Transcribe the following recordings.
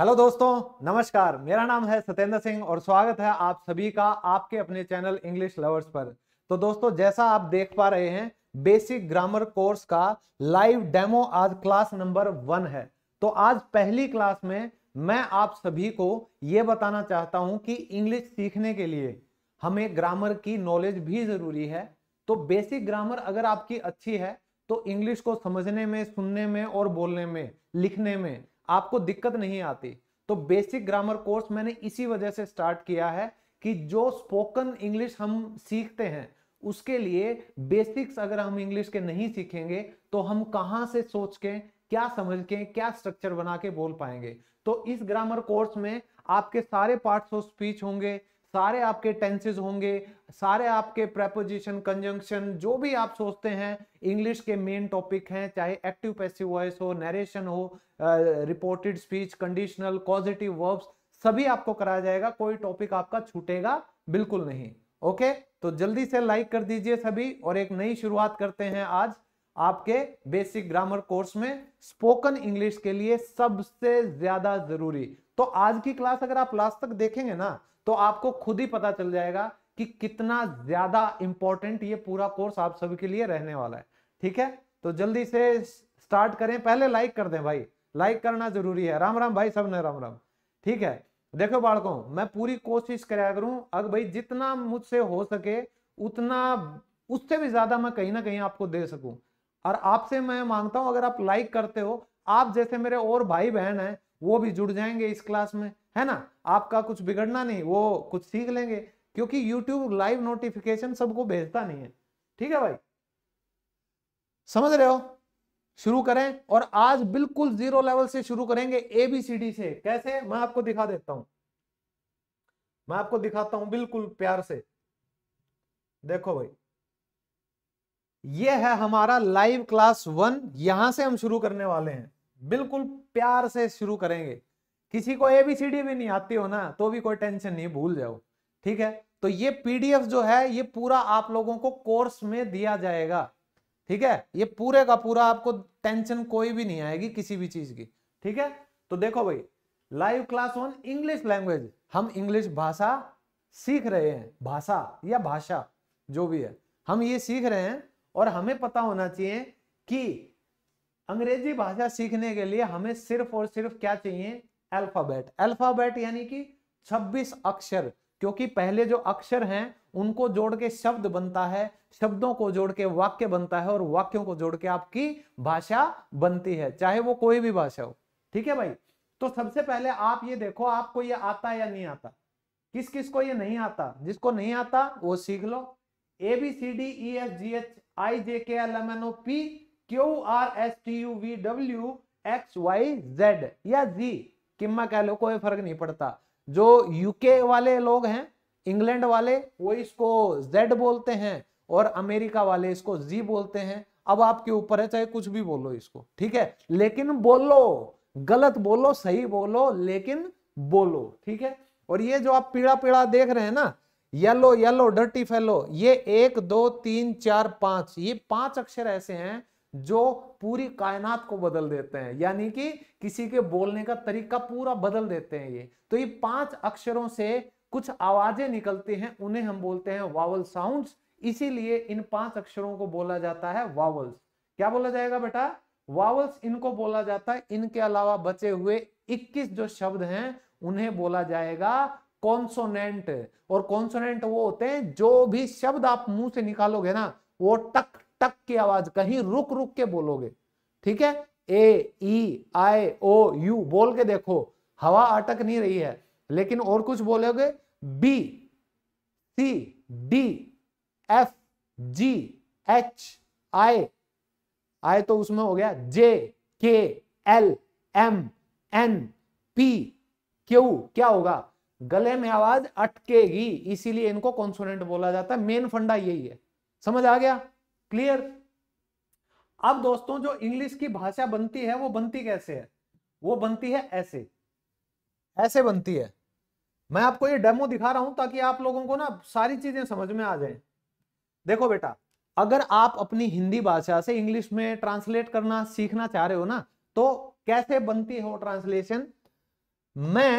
Hello दोस्तों नमस्कार मेरा नाम है सत्येंद्र सिंह और स्वागत है आप सभी का आपके अपने चैनल इंग्लिश लवर्स पर तो दोस्तों जैसा आप देख पा रहे हैं बेसिक ग्रामर कोर्स का लाइव डेमो आज क्लास नंबर वन है तो आज पहली क्लास में मैं आप सभी को ये बताना चाहता हूँ कि इंग्लिश सीखने के लिए हमें ग्रामर की नॉलेज भी ज़रूरी है तो बेसिक ग्रामर अगर आपकी अच्छी है तो इंग्लिश को समझने में सुनने में और बोलने में लिखने में आपको दिक्कत नहीं आती तो बेसिक ग्रामर कोर्स मैंने इसी वजह से स्टार्ट किया है कि जो स्पोकन इंग्लिश हम सीखते हैं उसके लिए बेसिक्स अगर हम इंग्लिश के नहीं सीखेंगे तो हम कहां से सोच के क्या समझ के क्या स्ट्रक्चर बना के बोल पाएंगे तो इस ग्रामर कोर्स में आपके सारे पार्ट्स ऑफ स्पीच होंगे सारे आपके टेंसेज होंगे सारे आपके प्रेपोजिशन कंजंक्शन जो भी आप सोचते हैं इंग्लिश के मेन टॉपिक हैं चाहे एक्टिव पैसिव वॉइस हो नरेशन हो reported speech conditional positive verbs सभी आपको कराया जाएगा कोई टॉपिक आपका छूटेगा बिल्कुल नहीं ओके तो जल्दी से लाइक कर दीजिए सभी और एक नई शुरुआत करते हैं आज आपके बेसिक ग्रामर कोर्स में स्पोकन इंग्लिश के लिए सबसे ज्यादा जरूरी तो आज की क्लास अगर आप लास्ट तक देखेंगे ना तो आपको खुद ही पता चल जाएगा कि कितना ज्यादा इंपॉर्टेंट ये पूरा कोर्स आप सभी के लिए रहने वाला है ठीक है तो जल्दी से स्टार्ट करें पहले लाइक कर दें भाई लाइक करना जरूरी है राम राम भाई सब ने राम राम ठीक है देखो बालकों मैं पूरी कोशिश कराया करूं अगर भाई जितना मुझसे हो सके उतना उससे भी ज्यादा मैं कहीं ना कहीं आपको दे सकूं और आपसे मैं मांगता हूं अगर आप लाइक करते हो आप जैसे मेरे और भाई बहन हैं वो भी जुड़ जाएंगे इस क्लास में है ना आपका कुछ बिगड़ना नहीं वो कुछ सीख लेंगे क्योंकि YouTube लाइव नोटिफिकेशन सबको भेजता नहीं है ठीक है भाई समझ रहे हो शुरू करें और आज बिल्कुल जीरो लेवल से शुरू करेंगे एबीसीडी से कैसे मैं आपको दिखा देता हूं मैं आपको दिखाता हूं बिल्कुल प्यार से देखो भाई ये है हमारा लाइव क्लास वन यहां से हम शुरू करने वाले हैं बिल्कुल प्यार से शुरू करेंगे किसी को एबीसीडी भी नहीं आती हो ना तो भी कोई टेंशन नहीं भूल जाओ ठीक है तो ये पीडीएफ जो है ये पूरा आप लोगों को कोर्स में दिया जाएगा ठीक है ये पूरे का पूरा आपको टेंशन कोई भी नहीं आएगी किसी भी चीज की ठीक है तो देखो भाई live class on English language हम इंग्लिश भाषा सीख रहे हैं भाषा या भाषा जो भी है हम ये सीख रहे हैं और हमें पता होना चाहिए कि अंग्रेजी भाषा सीखने के लिए हमें सिर्फ और सिर्फ क्या चाहिए अल्फाबेट अल्फाबेट यानी कि 26 अक्षर क्योंकि पहले जो अक्षर हैं उनको जोड़ के शब्द बनता है शब्दों को जोड़ के वाक्य बनता है और वाक्यों को जोड़ के आपकी भाषा बनती है चाहे वो कोई भी भाषा हो ठीक है भाई तो सबसे पहले आप ये देखो आपको ये आता या नहीं आता किस किस को ये नहीं आता जिसको नहीं आता वो सीख लो A B C D E S G H I J K L M N O P Q R S T U V W X Y Z या जी किम्मा कह लो कोई फर्क नहीं पड़ता जो यूके वाले लोग हैं इंग्लैंड वाले वो इसको जेड बोलते हैं और अमेरिका वाले इसको जी बोलते हैं अब आपके ऊपर है चाहे कुछ भी बोलो इसको ठीक है लेकिन बोलो गलत बोलो सही बोलो लेकिन बोलो ठीक है और ये जो आप पीड़ा पीड़ा देख रहे हैं ना येलो येलो डर्टी फेलो ये एक दो तीन चार पांच ये पांच अक्षर ऐसे हैं जो पूरी कायनात को बदल देते हैं यानी कि किसी के बोलने का तरीका पूरा बदल देते हैं ये तो ये पांच अक्षरों से कुछ आवाजें निकलती हैं उन्हें हम बोलते हैं वावल साउंड्स इसीलिए इन पांच अक्षरों को बोला जाता है वावल्स क्या बोला जाएगा बेटा वावल्स इनको बोला जाता है इनके अलावा बचे हुए 21 जो शब्द हैं उन्हें बोला जाएगा कॉन्सोनेंट और कॉन्सोनेंट वो होते हैं जो भी शब्द आप मुंह से निकालोगे ना वो टक टक की आवाज कहीं रुक रुक के बोलोगे ठीक है ए ई आई ओ यू बोल के देखो हवा अटक नहीं रही है लेकिन और कुछ बोलोगे B C D F G H I I तो उसमें हो गया J K L M N P Q क्या होगा गले में आवाज अटकेगी इसीलिए इनको कॉन्सोनेंट बोला जाता है मेन फंडा यही है समझ आ गया क्लियर अब दोस्तों जो इंग्लिश की भाषा बनती है वो बनती कैसे है वो बनती है ऐसे ऐसे बनती है मैं आपको ये डेमो दिखा रहा हूं ताकि आप लोगों को ना सारी चीजें समझ में आ जाए देखो बेटा अगर आप अपनी हिंदी भाषा से इंग्लिश में ट्रांसलेट करना सीखना चाह रहे हो ना तो कैसे बनती हो ट्रांसलेशन मैं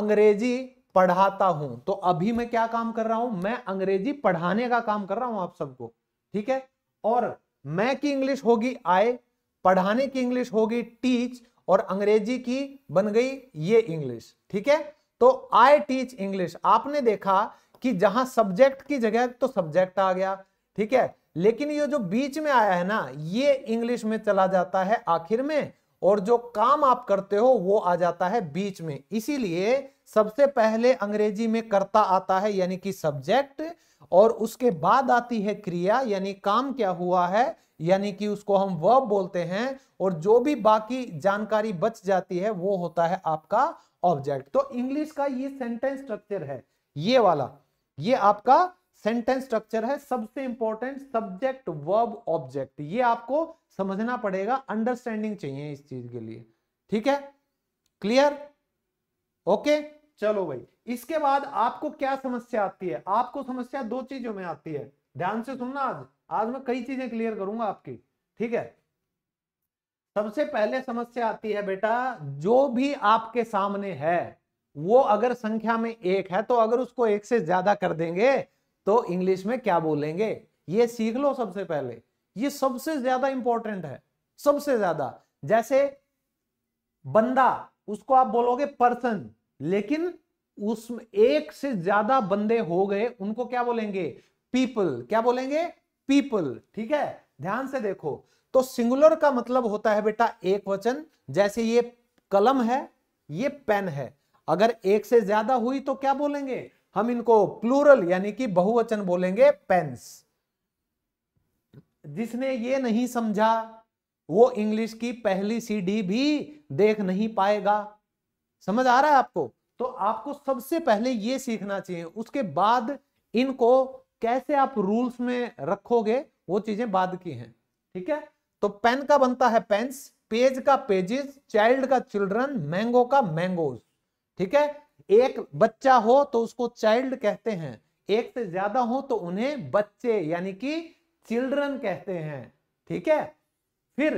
अंग्रेजी पढ़ाता हूं तो अभी मैं क्या काम कर रहा हूं मैं अंग्रेजी पढ़ाने का काम कर रहा हूं आप सबको ठीक है और मैं की इंग्लिश होगी आई पढ़ाने की इंग्लिश होगी टीच और अंग्रेजी की बन गई ये इंग्लिश ठीक है तो आई टीच इंग्लिश आपने देखा कि जहां सब्जेक्ट की जगह तो सब्जेक्ट आ गया ठीक है लेकिन ये जो बीच में आया है ना ये इंग्लिश में चला जाता है आखिर में और जो काम आप करते हो वो आ जाता है बीच में इसीलिए सबसे पहले अंग्रेजी में कर्ता आता है यानी कि सब्जेक्ट और उसके बाद आती है क्रिया यानी काम क्या हुआ है यानी कि उसको हम वर्ब बोलते हैं और जो भी बाकी जानकारी बच जाती है वो होता है आपका ऑब्जेक्ट तो इंग्लिश का ये सेंटेंस स्ट्रक्चर है ये वाला ये आपका सेंटेंस स्ट्रक्चर है सबसे इंपॉर्टेंट सब्जेक्ट वर्ब ऑब्जेक्ट ये आपको समझना पड़ेगा अंडरस्टैंडिंग चाहिए इस चीज के लिए ठीक है क्लियर ओके okay? चलो भाई इसके बाद आपको क्या समस्या आती है आपको समस्या दो चीजों में आती है ध्यान से सुनना आज आज मैं कई चीजें क्लियर करूंगा आपकी ठीक है सबसे पहले समस्या आती है बेटा जो भी आपके सामने है वो अगर संख्या में एक है तो अगर उसको एक से ज्यादा कर देंगे तो इंग्लिश में क्या बोलेंगे ये सीख लो सबसे पहले ये सबसे ज्यादा इंपॉर्टेंट है सबसे ज्यादा जैसे बंदा उसको आप बोलोगे पर्सन लेकिन उसमें एक से ज्यादा बंदे हो गए उनको क्या बोलेंगे पीपल क्या बोलेंगे पीपल ठीक है ध्यान से देखो तो सिंगुलर का मतलब होता है बेटा एक वचन जैसे ये कलम है ये पेन है अगर एक से ज्यादा हुई तो क्या बोलेंगे हम इनको प्लूरल यानी कि बहुवचन बोलेंगे पेन्स जिसने ये नहीं समझा वो इंग्लिश की पहली सीडी भी देख नहीं पाएगा समझ आ रहा है आपको तो आपको सबसे पहले ये सीखना चाहिए उसके बाद इनको कैसे आप रूल्स में रखोगे वो चीजें बाद की हैं ठीक है तो पेन का बनता है पेन्स पेज का पेजेस चाइल्ड का चिल्ड्रन मैंगो का मैंगोज ठीक है एक बच्चा हो तो उसको चाइल्ड कहते हैं एक से ज्यादा हो तो उन्हें बच्चे यानी कि चिल्ड्रन कहते हैं ठीक है फिर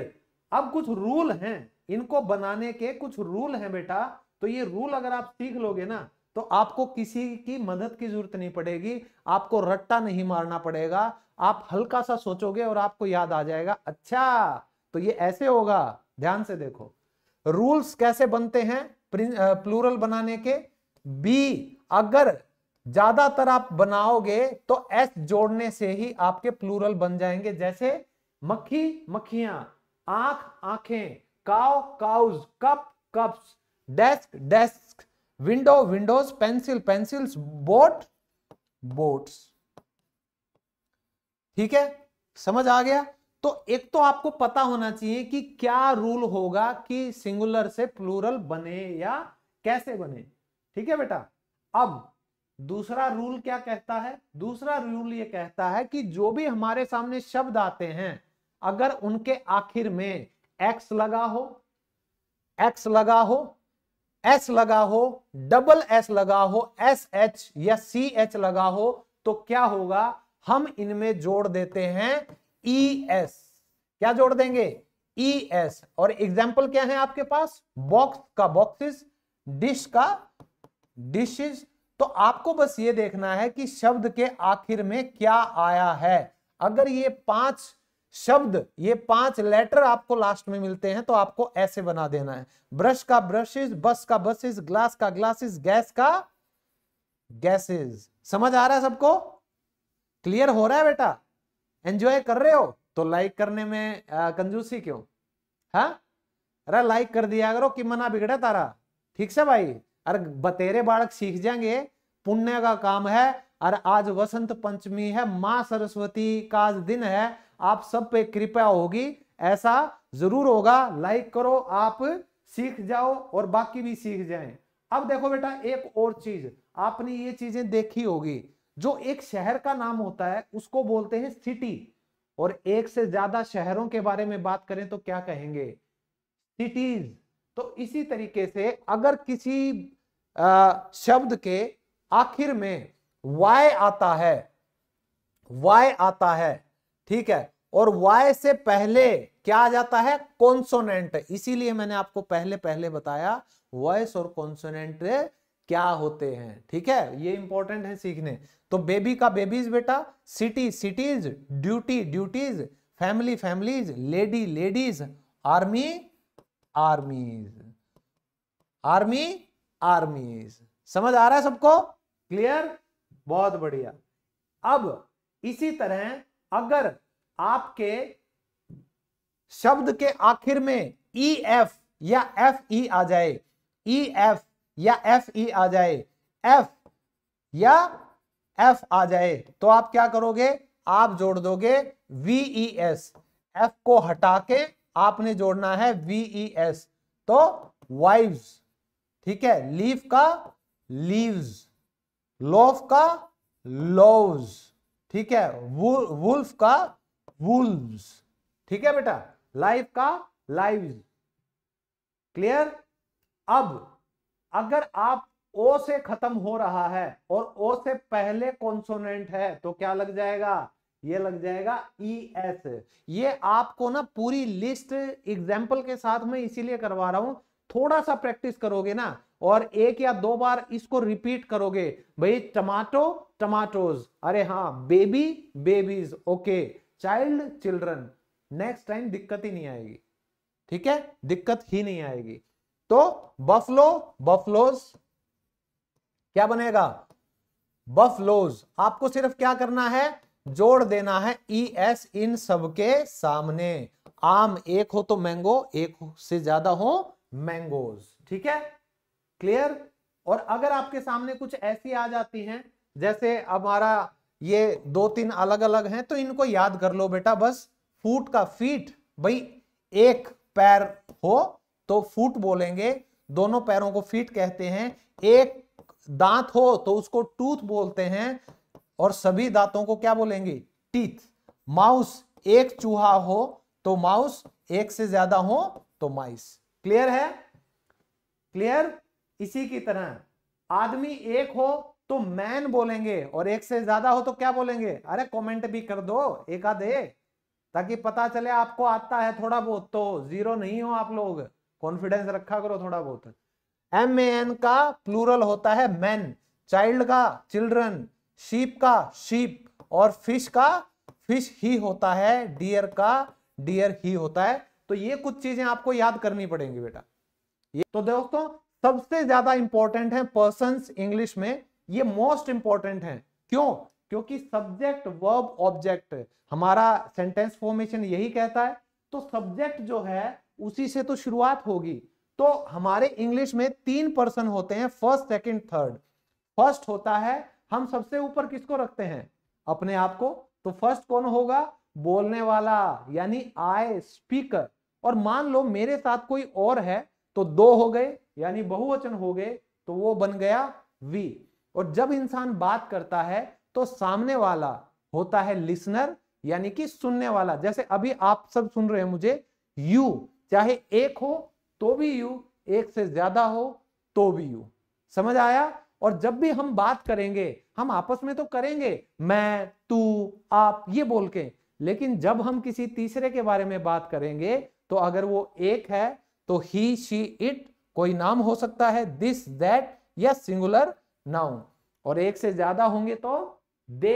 अब कुछ रूल हैं इनको बनाने के कुछ रूल हैं बेटा तो ये रूल अगर आप सीख लोगे ना तो आपको किसी की मदद की जरूरत नहीं पड़ेगी आपको रट्टा नहीं मारना पड़ेगा आप हल्का सा सोचोगे और आपको याद आ जाएगा अच्छा तो ये ऐसे होगा ध्यान से देखो रूल्स कैसे बनते हैं प्लूरल बनाने के बी अगर ज्यादातर आप बनाओगे तो एस जोड़ने से ही आपके प्लूरल बन जाएंगे जैसे मक्खी मक्खियां आंख आंखें cow cows cup cups desk desk window windows pencil pencils boat boats ठीक है समझ आ गया तो एक तो आपको पता होना चाहिए कि क्या रूल होगा कि सिंगुलर से प्लूरल बने या कैसे बने ठीक है बेटा अब दूसरा रूल क्या कहता है दूसरा रूल ये कहता है कि जो भी हमारे सामने शब्द आते हैं अगर उनके आखिर में एक्स लगा हो एक्स लगा हो एस लगा हो डबल एस लगा हो एस एच या सी एच लगा हो तो क्या होगा हम इनमें जोड़ देते हैं ई e एस क्या जोड़ देंगे ई e एस और एग्जाम्पल क्या है आपके पास बॉक्स का बॉक्सिस डिश का डिशेज तो आपको बस ये देखना है कि शब्द के आखिर में क्या आया है अगर ये पांच शब्द ये पांच लेटर आपको लास्ट में मिलते हैं तो आपको ऐसे बना देना है ब्रश का ब्रशेज बस का बसेज ग्लास का ग्लासेस गैस का गैसेज समझ आ रहा है सबको क्लियर हो रहा है बेटा एंजॉय कर रहे हो तो लाइक करने में आ, कंजूसी क्यों हा अरे लाइक कर दिया करो कि मना बिगड़ा तारा ठीक से भाई अरे बतेरे बालक सीख जाएंगे पुण्य का काम है और आज वसंत पंचमी है माँ सरस्वती का आज दिन है आप सब पे कृपया होगी ऐसा जरूर होगा लाइक करो आप सीख जाओ और बाकी भी सीख जाएं अब देखो बेटा एक और चीज आपने ये चीजें देखी होगी जो एक शहर का नाम होता है उसको बोलते हैं सिटी और एक से ज्यादा शहरों के बारे में बात करें तो क्या कहेंगे सिटीज तो इसी तरीके से अगर किसी आ, शब्द के आखिर में वाय आता है वाय आता है ठीक है और वाई से पहले क्या आ जाता है कॉन्सोनेंट इसीलिए मैंने आपको पहले पहले बताया वॉइस और कॉन्सोनेंट क्या होते हैं ठीक है ये इंपॉर्टेंट है सीखने तो बेबी का बेबीज बेटा city cities duty duties family families lady ladies army armies army armies समझ आ रहा है सबको क्लियर बहुत बढ़िया अब इसी तरह अगर आपके शब्द के आखिर में ई e एफ या एफ ई e आ जाए ई e एफ या एफ ई आ जाए एफ या एफ आ जाए तो आप क्या करोगे आप जोड़ दोगे वी ई एस एफ को हटा के आपने जोड़ना है वी ई एस तो वाइव्स ठीक है लीफ का लीव्स लोफ का लोव्स ठीक है वु, वुल्फ का वुल्व्स ठीक है बेटा लाइफ का लाइव क्लियर अब अगर आप ओ से खत्म हो रहा है और ओ से पहले कॉन्सोनेंट है तो क्या लग जाएगा ये लग जाएगा ई e एस ये आपको ना पूरी लिस्ट एग्जाम्पल के साथ में इसीलिए करवा रहा हूं थोड़ा सा प्रैक्टिस करोगे ना और एक या दो बार इसको रिपीट करोगे भाई टमाटो टमाटोज अरे हाँ baby babies okay child children next time दिक्कत ही नहीं आएगी ठीक है दिक्कत ही नहीं आएगी तो बफलो बफलोज क्या बनेगा बफलोज आपको सिर्फ क्या करना है जोड़ देना है ई e एस इन सबके सामने आम एक हो तो मैंगो एक से ज्यादा हो मैंगोज ठीक है क्लियर और अगर आपके सामने कुछ ऐसी आ जाती हैं जैसे हमारा ये दो तीन अलग अलग हैं तो इनको याद कर लो बेटा बस फुट का फीट भाई एक पैर हो तो फुट बोलेंगे दोनों पैरों को फीट कहते हैं एक दांत हो तो उसको टूथ बोलते हैं और सभी दांतों को क्या बोलेंगे टीथ माउस एक चूहा हो तो माउस एक से ज्यादा हो तो माइस क्लियर है क्लियर इसी की तरह आदमी एक हो तो मैन बोलेंगे और एक से ज्यादा हो तो क्या बोलेंगे अरे कमेंट भी कर दो एक आधे ताकि पता चले आपको आता है थोड़ा बहुत तो जीरो नहीं हो आप लोग कॉन्फिडेंस रखा करो थोड़ा बहुत एम ए एन का प्लूरल होता है मैन चाइल्ड का चिल्ड्रन शीप का शीप और फिश का फिश ही होता है डियर का डियर ही होता है तो ये कुछ चीजें आपको याद करनी पड़ेंगी बेटा ये तो दोस्तों सबसे ज्यादा इंपॉर्टेंट है पर्सन इंग्लिश में ये मोस्ट इंपॉर्टेंट है क्यों क्योंकि सब्जेक्ट वर्ब ऑब्जेक्ट हमारा सेंटेंस फॉर्मेशन यही कहता है तो सब्जेक्ट जो है उसी से तो शुरुआत होगी तो हमारे इंग्लिश में तीन पर्सन होते हैं फर्स्ट सेकंड थर्ड फर्स्ट होता है हम सबसे ऊपर किसको रखते हैं अपने आप को तो फर्स्ट कौन होगा बोलने वाला यानी आई स्पीकर और मान लो मेरे साथ कोई और है तो दो हो गए यानी बहुवचन हो गए तो वो बन गया वी और जब इंसान बात करता है तो सामने वाला होता है लिसनर यानी कि सुनने वाला जैसे अभी आप सब सुन रहे हैं मुझे यू चाहे एक हो तो भी यू एक से ज्यादा हो तो भी यू समझ आया और जब भी हम बात करेंगे हम आपस में तो करेंगे मैं तू आप ये बोल के लेकिन जब हम किसी तीसरे के बारे में बात करेंगे तो अगर वो एक है तो ही शी इट कोई नाम हो सकता है दिस दैट या सिंगुलर नाउन और एक से ज्यादा होंगे तो दे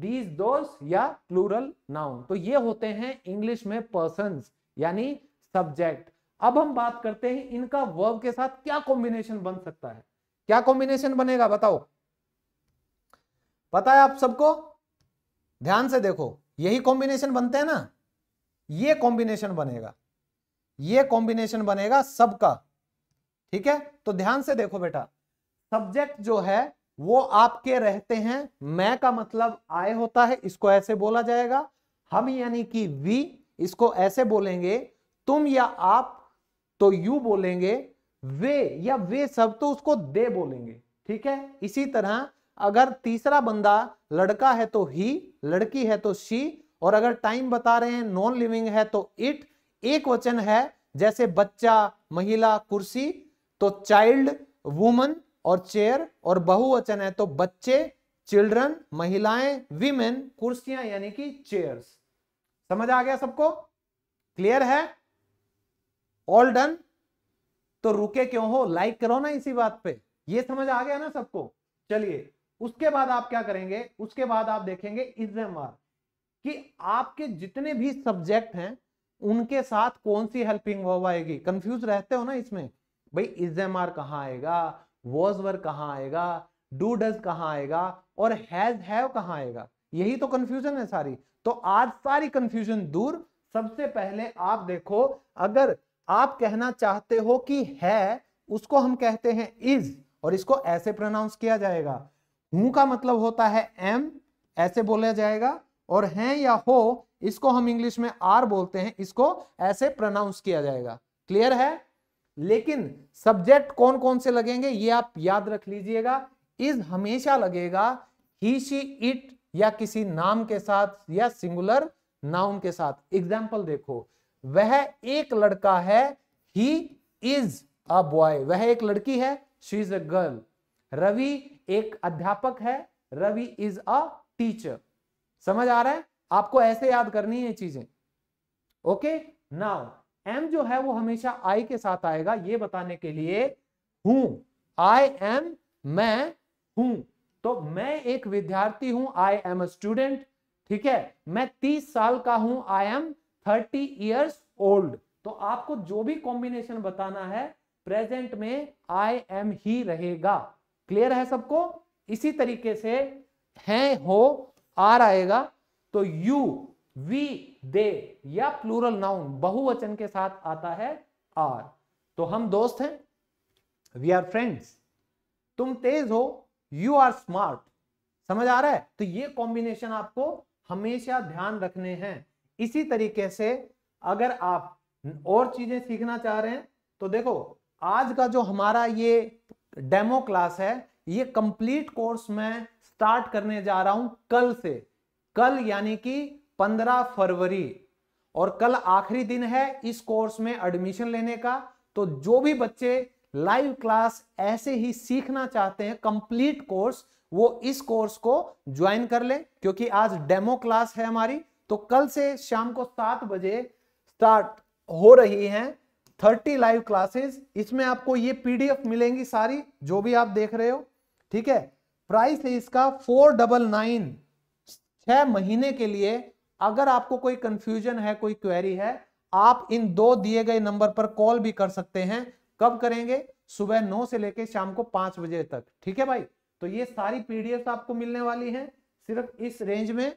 दीज दोस या प्लूरल नाउन तो ये होते हैं इंग्लिश में पर्सन यानी सब्जेक्ट अब हम बात करते हैं इनका वर्ब के साथ क्या कॉम्बिनेशन बन सकता है क्या कॉम्बिनेशन बनेगा बताओ पता है आप सबको ध्यान से देखो यही कॉम्बिनेशन बनते हैं ना ये कॉम्बिनेशन बनेगा ये कॉम्बिनेशन बनेगा सबका ठीक है तो ध्यान से देखो बेटा सब्जेक्ट जो है वो आपके रहते हैं मैं का मतलब आय होता है इसको ऐसे बोला जाएगा हम यानी कि वी इसको ऐसे बोलेंगे तुम या आप तो यू बोलेंगे वे या वे सब तो उसको दे बोलेंगे ठीक है इसी तरह अगर तीसरा बंदा लड़का है तो ही लड़की है तो शी और अगर टाइम बता रहे हैं नॉन लिविंग है तो इट एक वचन है जैसे बच्चा महिला कुर्सी तो चाइल्ड वुमन और चेयर और बहुवचन है तो बच्चे चिल्ड्रन महिलाएं विमेन कुर्सियां यानी कि चेयर्स समझ आ गया सबको क्लियर है ऑल डन तो रुके क्यों हो लाइक करो ना इसी बात पे ये समझ आ गया ना सबको चलिए उसके बाद आप क्या करेंगे उसके बाद आप देखेंगे इजम कि आपके जितने भी सब्जेक्ट हैं उनके साथ कौन सी हेल्पिंग वर्ब आएगी कंफ्यूज रहते हो ना इसमें भाई इज एम आर कहाँ आएगा वॉज वर कहाँ आएगा डू डज कहाँ आएगा और हैज हैव कहाँ आएगा यही तो कंफ्यूजन है सारी तो आज सारी कंफ्यूजन दूर सबसे पहले आप देखो अगर आप कहना चाहते हो कि है उसको हम कहते हैं इज और इसको ऐसे प्रोनाउंस किया जाएगा हूं का मतलब होता है एम ऐसे बोला जाएगा और है या हो इसको हम इंग्लिश में आर बोलते हैं इसको ऐसे प्रोनाउंस किया जाएगा क्लियर है लेकिन सब्जेक्ट कौन कौन से लगेंगे ये आप याद रख लीजिएगा इज हमेशा लगेगा ही शी इट या किसी नाम के साथ या सिंगुलर नाउन के साथ एग्जाम्पल देखो वह एक लड़का है ही इज अ बॉय वह एक लड़की है she is a girl Ravi एक अध्यापक है रवि इज अ टीचर समझ आ रहा है आपको ऐसे याद करनी है चीजें ओके नाउ एम जो है वो हमेशा आई के साथ आएगा ये बताने के लिए हूं आई एम मैं हूं तो मैं एक विद्यार्थी हूं आई एम अ स्टूडेंट ठीक है मैं तीस साल का हूं I am thirty years old तो आपको जो भी कॉम्बिनेशन बताना है प्रेजेंट में आई एम ही रहेगा क्लियर है सबको इसी तरीके से है हो आर आएगा तो यू वी दे या प्लूरल नाउन बहुवचन के साथ आता है आर तो हम दोस्त हैं वी आर फ्रेंड्स तुम तेज हो यू आर स्मार्ट समझ आ रहा है तो ये कॉम्बिनेशन आपको हमेशा ध्यान रखने हैं इसी तरीके से अगर आप और चीजें सीखना चाह रहे हैं तो देखो आज का जो हमारा ये डेमो क्लास है ये कंप्लीट कोर्स मैं स्टार्ट करने जा रहा हूं कल से कल यानी कि पंद्रह फरवरी और कल आखिरी दिन है इस कोर्स में एडमिशन लेने का तो जो भी बच्चे लाइव क्लास ऐसे ही सीखना चाहते हैं कंप्लीट कोर्स वो इस कोर्स को ज्वाइन कर ले क्योंकि आज डेमो क्लास है हमारी तो कल से शाम को सात बजे स्टार्ट हो रही है थर्टी लाइव क्लासेस इसमें आपको ये पीडीएफ मिलेंगी सारी जो भी आप देख रहे हो ठीक है प्राइस है इसका फोर डबल नाइन छह महीने के लिए अगर आपको कोई कंफ्यूजन है कोई क्वेरी है आप इन दो दिए गए नंबर पर कॉल भी कर सकते हैं कब करेंगे सुबह नौ से लेकर शाम को पांच बजे तक ठीक है भाई तो ये सारी पीडीएफ आपको मिलने वाली है सिर्फ इस रेंज में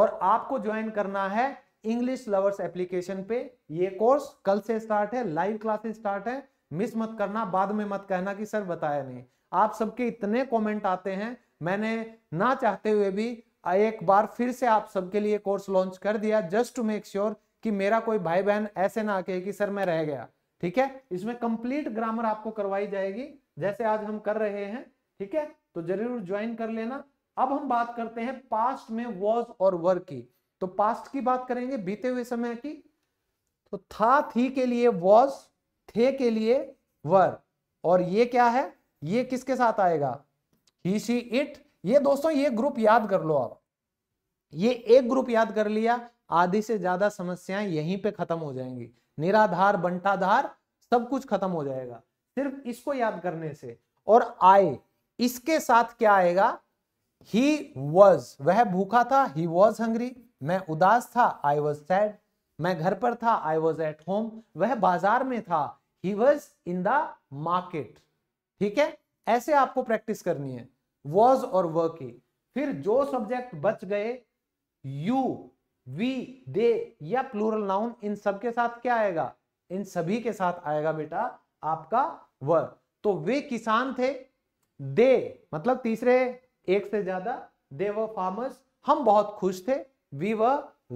और आपको ज्वाइन करना है इंग्लिश लवर्स एप्लीकेशन पे ये कोर्स कल से स्टार्ट है लाइव क्लासेस स्टार्ट है मिस मत करना बाद में मत कहना कि सर बताया नहीं आप सबके इतने कमेंट आते हैं मैंने ना चाहते हुए भी एक बार फिर से आप सबके लिए कोर्स लॉन्च कर दिया जस्ट टू मेक श्योर कि मेरा कोई भाई बहन ऐसे ना कहे कि सर मैं रह गया ठीक है इसमें कंप्लीट ग्रामर आपको करवाई जाएगी जैसे आज हम कर रहे हैं ठीक है तो जरूर ज्वाइन कर लेना अब हम बात करते हैं पास्ट में वॉज और वर की तो पास्ट की बात करेंगे बीते हुए समय की तो था थी के लिए वॉज थे के लिए वर और ये क्या है ये किसके साथ आएगा ही सी इट ये दोस्तों ये ग्रुप याद कर लो आप ये एक ग्रुप याद कर लिया आधी से ज्यादा समस्याएं यहीं पे खत्म हो जाएंगी निराधार बंटाधार सब कुछ खत्म हो जाएगा सिर्फ इसको याद करने से और आए इसके साथ क्या आएगा ही वॉज वह भूखा था ही वॉज हंग्री मैं उदास था आई वॉज सैड मैं घर पर था आई वॉज एट होम वह बाजार में था he was in the market ठीक है ऐसे आपको प्रैक्टिस करनी है वॉज और व के फिर जो सब्जेक्ट बच गए यू वी दे या प्लूरल नाउन इन सब के साथ क्या आएगा इन सभी के साथ आएगा बेटा आपका व तो वे किसान थे दे मतलब तीसरे एक से ज्यादा दे व फार्मर्स हम बहुत खुश थे वी व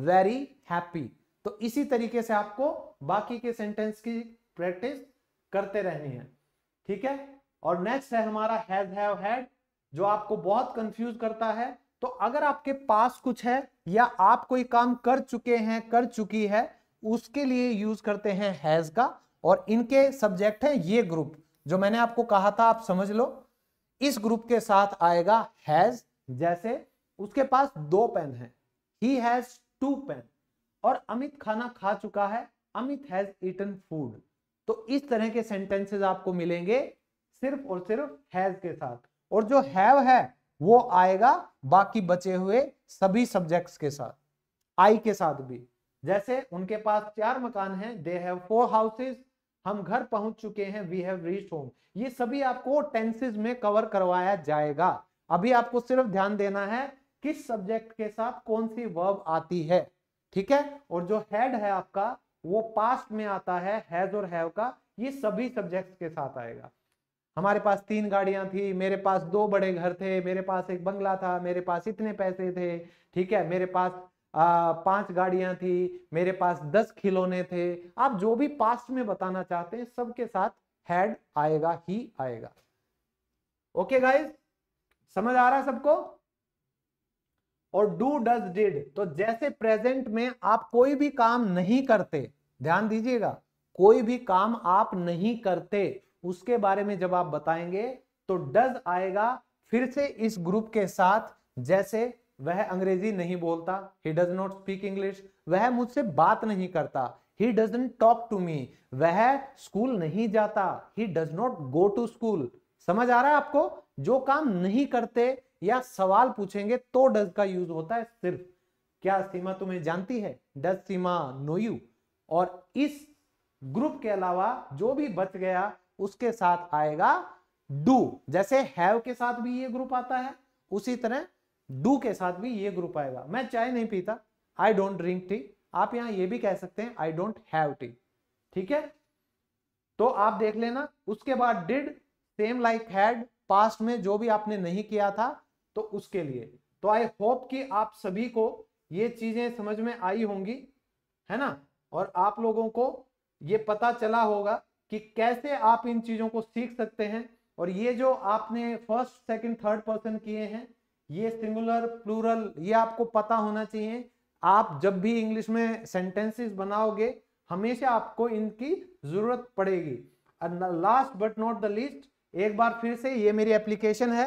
वेरी हैप्पी तो इसी तरीके से आपको बाकी के सेंटेंस की प्रैक्टिस करते रहनी है ठीक है और नेक्स्ट है हमारा हैज हैव हैड जो आपको बहुत कंफ्यूज करता है तो अगर आपके पास कुछ है या आप कोई काम कर चुके हैं कर चुकी है उसके लिए यूज करते हैं हैज का और इनके सब्जेक्ट है ये ग्रुप जो मैंने आपको कहा था आप समझ लो इस ग्रुप के साथ आएगा हैज जैसे उसके पास दो पेन है ही हैज टू पेन और अमित खाना खा चुका है अमित हैज ईटन फूड तो इस तरह के सेंटेंसेस आपको मिलेंगे सिर्फ और सिर्फ हैज के साथ और जो हैव है वो आएगा बाकी बचे हुए सभी सब्जेक्ट्स के साथ आई के साथ भी जैसे उनके पास चार मकान हैं दे हैव फोर हाउसेज हम घर पहुंच चुके हैं वी हैव रीच होम ये सभी आपको टेंसेज में कवर करवाया जाएगा अभी आपको सिर्फ ध्यान देना है किस सब्जेक्ट के साथ कौन सी वर्ब आती है ठीक है और जो हेड है आपका वो पास्ट में आता है हैज और हैव का ये सभी सब्जेक्ट्स के साथ आएगा हमारे पास तीन गाड़ियां थी मेरे पास दो बड़े घर थे मेरे पास एक बंगला था मेरे पास इतने पैसे थे ठीक है मेरे पास आ, पांच गाड़ियां थी मेरे पास दस खिलौने थे आप जो भी पास्ट में बताना चाहते हैं सबके साथ हैड आएगा ही आएगा ओके गाइस समझ आ रहा है सबको और डू डज डिड तो जैसे प्रेजेंट में आप कोई भी काम नहीं करते ध्यान दीजिएगा कोई भी काम आप नहीं करते उसके बारे में जब आप बताएंगे तो डज आएगा फिर से इस ग्रुप के साथ जैसे वह अंग्रेजी नहीं बोलता he does not speak English वह मुझसे बात नहीं करता he doesn't talk to me वह स्कूल नहीं जाता he does not go to school समझ आ रहा है आपको जो काम नहीं करते या सवाल पूछेंगे तो डज का यूज होता है सिर्फ क्या सीमा तुम्हें जानती है डज सीमा नो यू और इस ग्रुप के अलावा जो भी बच गया उसके साथ आएगा डू जैसे हैव के साथ भी ये ग्रुप आता है उसी तरह डू के साथ भी ये ग्रुप आएगा मैं चाय नहीं पीता आई डोंट ड्रिंक टी आप यहां ये भी कह सकते हैं आई डोंट हैव टी ठीक है तो आप देख लेना उसके बाद did same like had past में जो भी आपने नहीं किया था तो उसके लिए तो आई होप कि आप सभी को ये चीजें समझ में आई होंगी है ना और आप लोगों को ये पता चला होगा कि कैसे आप इन चीजों को सीख सकते हैं और ये जो आपने फर्स्ट सेकंड थर्ड पर्सन किए हैं ये सिंगुलर प्लूरल ये आपको पता होना चाहिए आप जब भी इंग्लिश में सेंटेंसेस बनाओगे हमेशा आपको इनकी जरूरत पड़ेगी last but not the least एक बार फिर से ये मेरी एप्लीकेशन है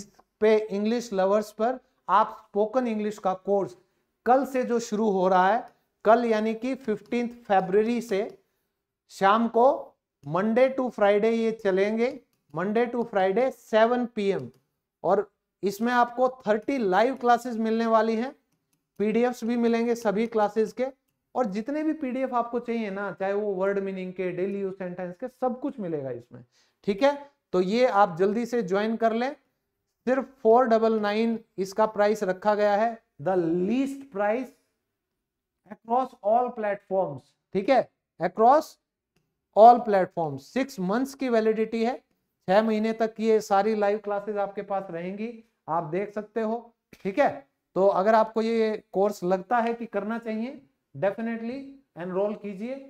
इस पे इंग्लिश लवर्स पर आप स्पोकन इंग्लिश का कोर्स कल से जो शुरू हो रहा है कल यानी कि फिफ्टींथ फेबररी से शाम को मंडे टू फ्राइडे ये चलेंगे मंडे टू फ्राइडे 7 पीएम और इसमें आपको 30 लाइव क्लासेस मिलने वाली हैं पीडीएफ्स भी मिलेंगे सभी क्लासेस के और जितने भी पीडीएफ आपको चाहिए ना चाहे वो वर्ड मीनिंग के डेली यूज सेंटेंस के सब कुछ मिलेगा इसमें ठीक है तो ये आप जल्दी से ज्वाइन कर लें सिर्फ फोर डबल नाइन इसका प्राइस रखा गया है the least price across all platforms ठीक है across all platform six months की वैलिडिटी है छह महीने तक ये सारी लाइव क्लासेस आपके पास रहेंगी आप देख सकते हो ठीक है तो अगर आपको ये कोर्स लगता है कि करना चाहिए डेफिनेटली एनरोल कीजिए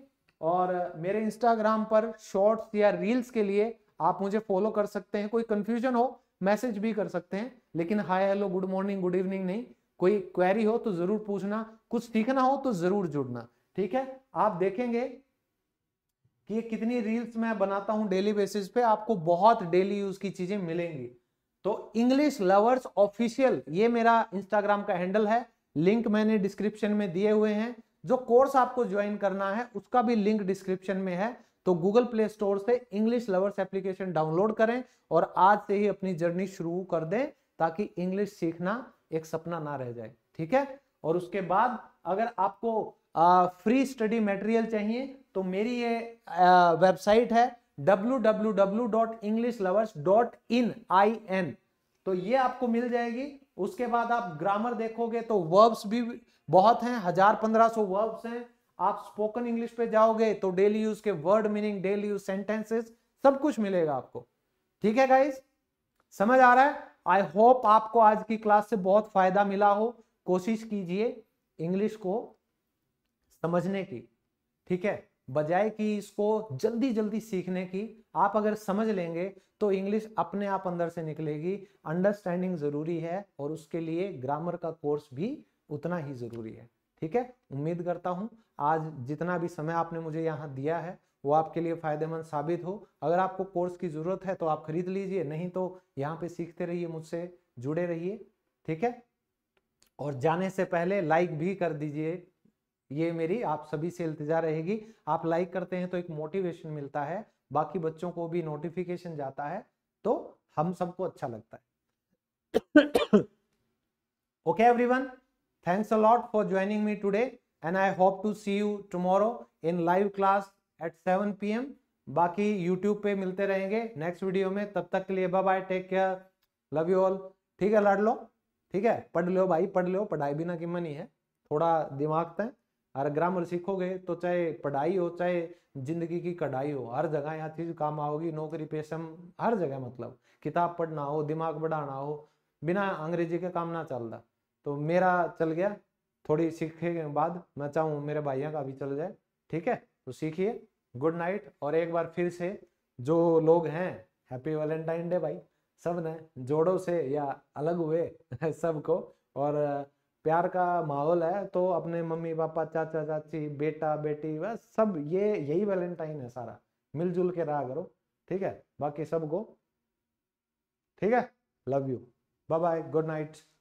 और मेरे इंस्टाग्राम पर शॉर्ट्स या रील्स के लिए आप मुझे फॉलो कर सकते हैं कोई कंफ्यूजन हो मैसेज भी कर सकते हैं लेकिन hi hello good morning good evening नहीं कोई क्वेरी हो तो जरूर पूछना कुछ सीखना हो तो जरूर जुड़ना ठीक है आप देखेंगे कि ये कितनी रील्स मैं बनाता हूँ डेली बेसिस पे आपको बहुत डेली यूज की चीजें मिलेंगी तो इंग्लिश लवर्स ऑफिशियल ये मेरा इंस्टाग्राम का हैंडल है लिंक मैंने डिस्क्रिप्शन में दिए हुए हैं जो कोर्स आपको ज्वाइन करना है उसका भी लिंक डिस्क्रिप्शन में है तो गूगल प्ले स्टोर से इंग्लिश लवर्स एप्लीकेशन डाउनलोड करें और आज से ही अपनी जर्नी शुरू कर दें ताकि इंग्लिश सीखना एक सपना ना रह जाए ठीक है और उसके बाद अगर आपको फ्री स्टडी मटेरियल चाहिए तो मेरी ये वेबसाइट है www.englishlovers.in आई एन तो ये आपको मिल जाएगी उसके बाद आप ग्रामर देखोगे तो वर्ब्स भी बहुत हैं हजार पंद्रह सौ वर्ब्स हैं आप स्पोकन इंग्लिश पे जाओगे तो डेली यूज के word meaning daily use sentences सब कुछ मिलेगा आपको ठीक है गाइज समझ आ रहा है आई होप आपको आज की क्लास से बहुत फायदा मिला हो कोशिश कीजिए इंग्लिश को समझने की ठीक है बजाय कि इसको जल्दी जल्दी सीखने की आप अगर समझ लेंगे तो इंग्लिश अपने आप अंदर से निकलेगी अंडरस्टैंडिंग जरूरी है और उसके लिए ग्रामर का कोर्स भी उतना ही जरूरी है ठीक है उम्मीद करता हूँ आज जितना भी समय आपने मुझे यहाँ दिया है वो आपके लिए फायदेमंद साबित हो अगर आपको कोर्स की ज़रूरत है तो आप खरीद लीजिए नहीं तो यहाँ पे सीखते रहिए मुझसे जुड़े रहिए ठीक है और जाने से पहले लाइक भी कर दीजिए ये मेरी आप सभी से इल्तजा रहेगी आप लाइक करते हैं तो एक मोटिवेशन मिलता है बाकी बच्चों को भी नोटिफिकेशन जाता है तो हम सबको अच्छा लगता है okay everyone thanks a lot for joining me today and I hope to see you tomorrow in live class at 7 PM बाकी यूट्यूब पे मिलते रहेंगे नेक्स्ट वीडियो में तब तक के लिए bye bye take care love you all ठीक है लड़ लो ठीक है पढ़ लो भाई पढ़ लो पढ़ाई बिना की मनी है थोड़ा दिमाग तक और ग्रामर सीखोगे तो चाहे पढ़ाई हो चाहे जिंदगी की कढ़ाई हो हर जगह यहाँ चीज काम आओगी नौकरी पेशम हर जगह मतलब किताब पढ़ना हो दिमाग बढ़ाना हो बिना अंग्रेजी के काम ना चल रहा तो मेरा चल गया थोड़ी सीखे के बाद मैं चाहूँ मेरे भाइयों का भी चल जाए ठीक है तो सीखिए गुड नाइट और एक बार फिर से जो लोग हैं हैप्पी वैलेंटाइन डे भाई सब ने जोड़ों से या अलग हुए सबको और प्यार का माहौल है तो अपने मम्मी पापा चाचा चाची बेटा बेटी वह सब ये यही वैलेंटाइन है सारा मिलजुल के रहा करो ठीक है बाकी सबको ठीक है love you bye bye good night